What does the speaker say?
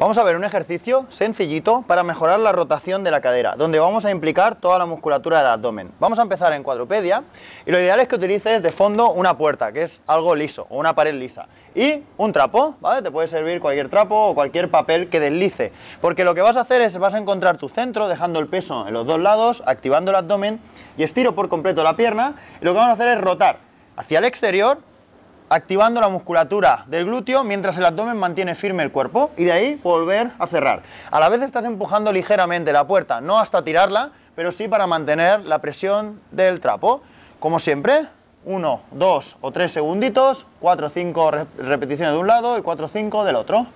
Vamos a ver un ejercicio sencillito para mejorar la rotación de la cadera, donde vamos a implicar toda la musculatura del abdomen. Vamos a empezar en cuadrupedia y lo ideal es que utilices de fondo una puerta, que es algo liso, o una pared lisa, y un trapo, ¿vale? Te puede servir cualquier trapo o cualquier papel que deslice, porque lo que vas a hacer es vas a encontrar tu centro dejando el peso en los dos lados, activando el abdomen y estiro por completo la pierna y lo que vamos a hacer es rotar hacia el exterior activando la musculatura del glúteo mientras el abdomen mantiene firme el cuerpo y de ahí volver a cerrar. A la vez estás empujando ligeramente la puerta, no hasta tirarla, pero sí para mantener la presión del trapo. Como siempre, 1, 2 o 3 segunditos, 4 o 5 repeticiones de un lado y 4 o 5 del otro.